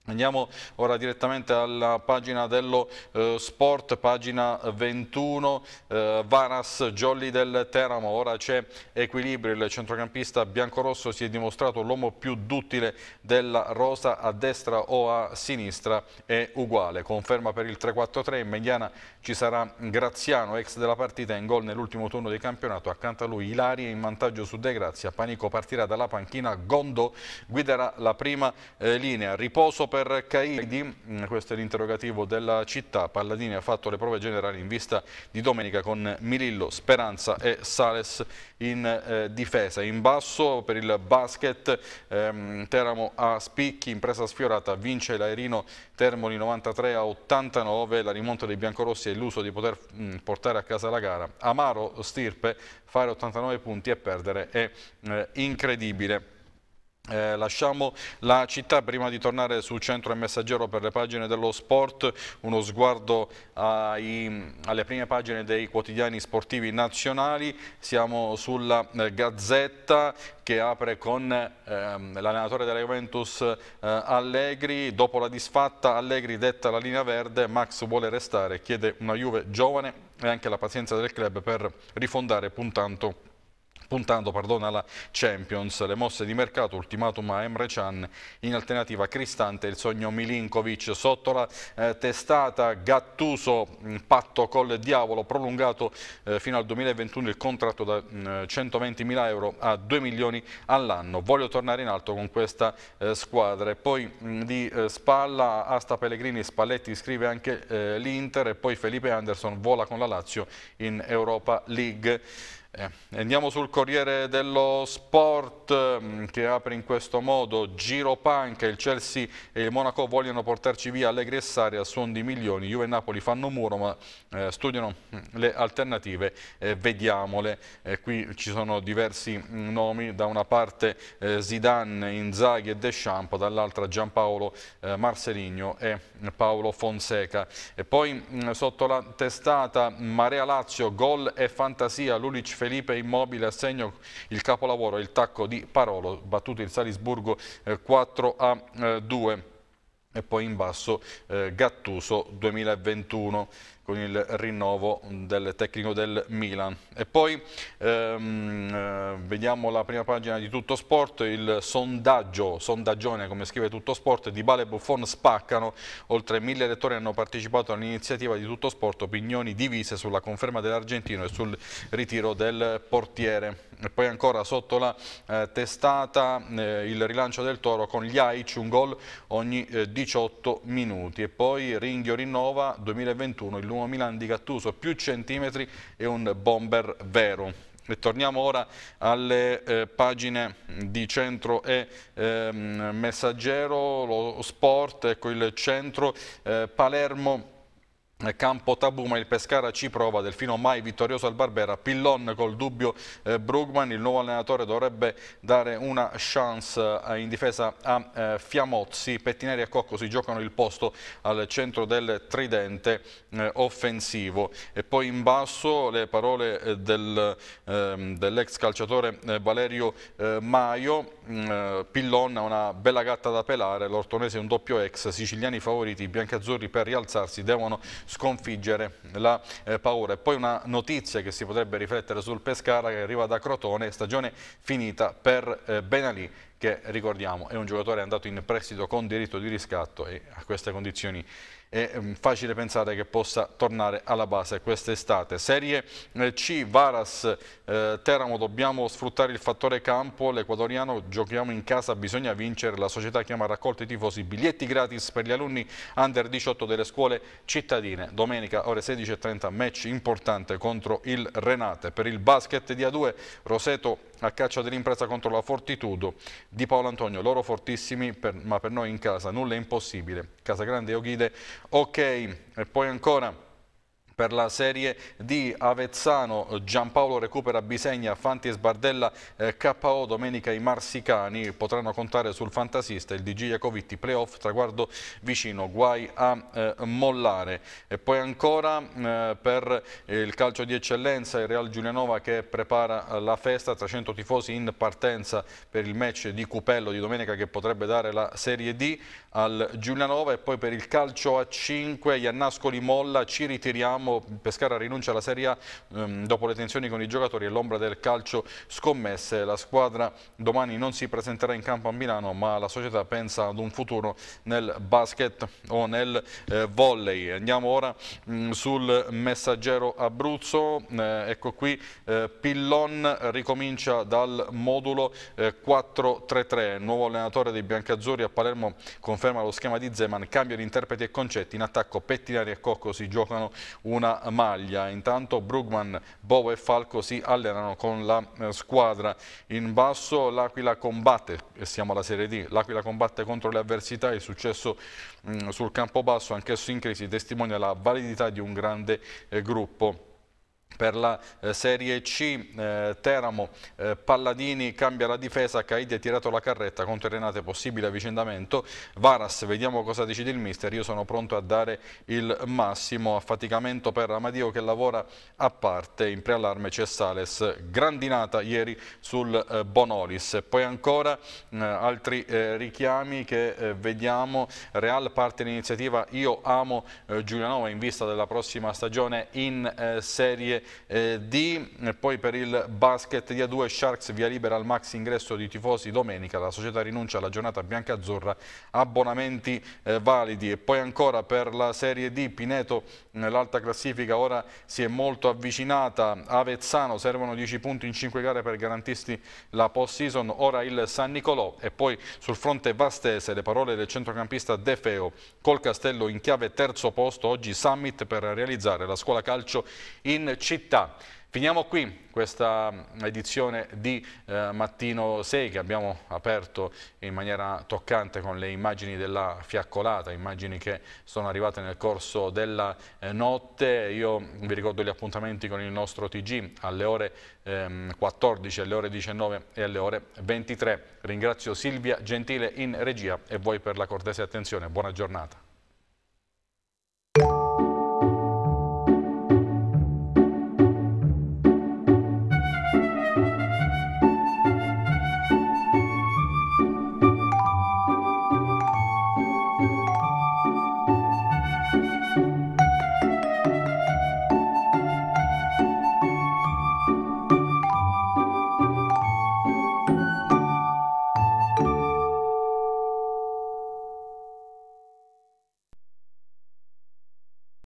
Andiamo ora direttamente alla pagina dello eh, sport, pagina 21, eh, Varas Jolly del Teramo, ora c'è equilibrio, il centrocampista biancorosso si è dimostrato l'uomo più duttile della rosa a destra o a sinistra è uguale, conferma per il 3-4-3, in mediana ci sarà Graziano, ex della partita in gol nell'ultimo turno di campionato, accanto a lui Ilaria in vantaggio su De Grazia, Panico partirà dalla panchina, Gondo guiderà la prima eh, linea, riposo per per Caidi, mm, questo è l'interrogativo della città, Palladini ha fatto le prove generali in vista di domenica con Mirillo, Speranza e Sales in eh, difesa. In basso per il basket ehm, Teramo a spicchi, impresa sfiorata, vince l'Aerino Termoli 93 a 89, la rimonta dei biancorossi e l'uso di poter mh, mm, portare a casa la gara. Amaro Stirpe fare 89 punti e perdere è eh, incredibile. Eh, lasciamo la città prima di tornare sul Centro del Messaggero per le pagine dello sport, uno sguardo ai, alle prime pagine dei quotidiani sportivi nazionali, siamo sulla eh, Gazzetta che apre con ehm, l'allenatore della Juventus eh, Allegri, dopo la disfatta Allegri detta la linea verde, Max vuole restare, chiede una Juve giovane e anche la pazienza del club per rifondare puntando puntando pardon, alla Champions. Le mosse di mercato, ultimatum a Emre Can, in alternativa Cristante, il sogno Milinkovic. Sotto la eh, testata Gattuso, mm, patto col diavolo, prolungato eh, fino al 2021 il contratto da mh, mm, 120 mila euro a 2 milioni all'anno. Voglio tornare in alto con questa eh, squadra. E poi mh, mm, di eh, spalla Asta Pellegrini, Spalletti scrive anche eh, l'Inter e poi Felipe Anderson vola con la Lazio in Europa League. Eh, andiamo sul Corriere dello Sport mm, che apre in questo modo Giro Panca, il Chelsea e il Monaco vogliono portarci via Allegri e Sari a suon di milioni, Juve e Napoli fanno muro ma eh, studiano mm, le alternative, eh, vediamole eh, qui ci sono diversi mm, nomi, da una parte eh, Zidane, Inzaghi e Deschamps, dall'altra Giampaolo eh, Marceligno e Paolo Fonseca e poi mh, sotto la testata Marea Lazio, gol e fantasia, Lulic Felipe Immobile a segno il capolavoro il tacco di Parolo, battuto il Salisburgo 4 eh, a 2 eh, e poi in basso eh, Gattuso 2021 con il rinnovo del tecnico del Milan. E poi ehm, eh, vediamo la prima pagina di Tutto Sport, il sondaggio, sondaggione come scrive Tutto Sport, Di Bale e Buffon spaccano, oltre mille elettori hanno partecipato all'iniziativa di Tutto Sport, opinioni divise sulla conferma dell'argentino e sul ritiro del portiere. E poi ancora sotto la eh, testata eh, il rilancio del Toro con gli Aic, un gol ogni eh, 18 minuti. E poi Ringhio rinnova 2021 il lunedì nuovo Milan di Cattuso, più centimetri e un bomber vero. E torniamo ora alle eh, pagine di Centro e ehm, Messaggero, lo Sport, ecco il Centro, eh, Palermo Campo Tabù, ma il Pescara ci prova, Delfino mai vittorioso al Barbera, Pillon col dubbio eh, Brugman, il nuovo allenatore dovrebbe dare una chance eh, in difesa a eh, Fiamozzi, Pettineri e Cocco si giocano il posto al centro del tridente eh, offensivo e poi in basso le parole eh, del, ehm, dell'ex calciatore eh, Valerio Maio, mm, Pillon ha una bella gatta da pelare, l'ortonese è un doppio ex, siciliani favoriti, biancazzurri per rialzarsi devono sconfiggere la eh, paura. E poi una notizia che si potrebbe riflettere sul Pescara che arriva da Crotone, stagione finita per eh, Benalì che ricordiamo è un giocatore andato in prestito con diritto di riscatto e a queste condizioni è ehm, facile pensare che possa tornare alla base quest'estate. Serie eh, C, Varas, eh, Teramo, dobbiamo sfruttare il fattore campo, l'equadoriano, giochiamo in casa, bisogna vincere, la società chiama raccolti tifosi, biglietti gratis per gli alunni under 18 delle scuole cittadine. Domenica ore 16.30 match importante contro il Renate. Per il basket di A2 Roseto a caccia dell'impresa contro la fortitudo di Paolo Antonio. Loro fortissimi, per, ma per noi in casa nulla è impossibile. Casagrande e Oghide, ok. E poi ancora per la Serie D Avezzano, Giampaolo recupera Bisegna, Fanti e Sbardella eh, KO, domenica i marsicani potranno contare sul fantasista, il DG Jacovitti, playoff, traguardo vicino, guai a eh, mollare. E poi ancora eh, per eh, il calcio di eccellenza il Real Giulianova che prepara eh, la festa, 300 tifosi in partenza per il match di Cupello di domenica che potrebbe dare la Serie D al Giulianova e poi per il calcio a 5 Iannascoli molla, ci ritiriamo Vediamo Pescara rinuncia alla Serie A ehm, dopo le tensioni con i giocatori e l'ombra del calcio scommesse. La squadra domani non si presenterà in campo a Milano ma la società pensa ad un futuro nel basket o nel eh, volley. Andiamo ora mh, mm, sul messaggero Abruzzo, eh, ecco qui eh, Pillon ricomincia dal modulo 4-3-3, eh, nuovo allenatore dei Biancazzurri a Palermo conferma lo schema di Zeman, Cambia di interpreti e concetti, in attacco Pettinari e Cocco si giocano un una maglia. Intanto Brugman, Bovo e Falco si allenano con la eh, squadra. In basso l'Aquila combatte, siamo alla Serie D, l'Aquila combatte contro le avversità, il successo mh, mm, sul campo basso, anch'esso in crisi, testimonia la validità di un grande eh, gruppo per la eh, Serie C eh, Teramo eh, Palladini cambia la difesa Caidi ha tirato la carretta contro Renate possibile avvicendamento Varas vediamo cosa decide il mister io sono pronto a dare il massimo affaticamento per Amadio che lavora a parte in preallarme c'è Sales grandinata ieri sul eh, Bonolis poi ancora mm, altri eh, richiami che eh, vediamo Real parte l'iniziativa io amo Giulianova in vista della prossima stagione in Serie Serie eh, D. Eh, poi per il basket di A2 Sharks via libera al max ingresso di tifosi domenica. La società rinuncia alla giornata bianca-azzurra, abbonamenti eh, validi. E poi ancora per la Serie D Pineto nell'alta eh, classifica ora si è molto avvicinata. Avezzano servono 10 punti in 5 gare per garantisti la post-season. Ora il San Nicolò e poi sul fronte vastese le parole del centrocampista De Feo col Castello in chiave terzo posto. Oggi summit per realizzare la scuola calcio in C città. Finiamo qui questa edizione di eh, Mattino 6 che abbiamo aperto in maniera toccante con le immagini della fiaccolata, immagini che sono arrivate nel corso della eh, notte. Io vi ricordo gli appuntamenti con il nostro TG alle ore ehm, 14, alle ore 19 e alle ore 23. Ringrazio Silvia Gentile in regia e voi per la cortese attenzione. Buona giornata.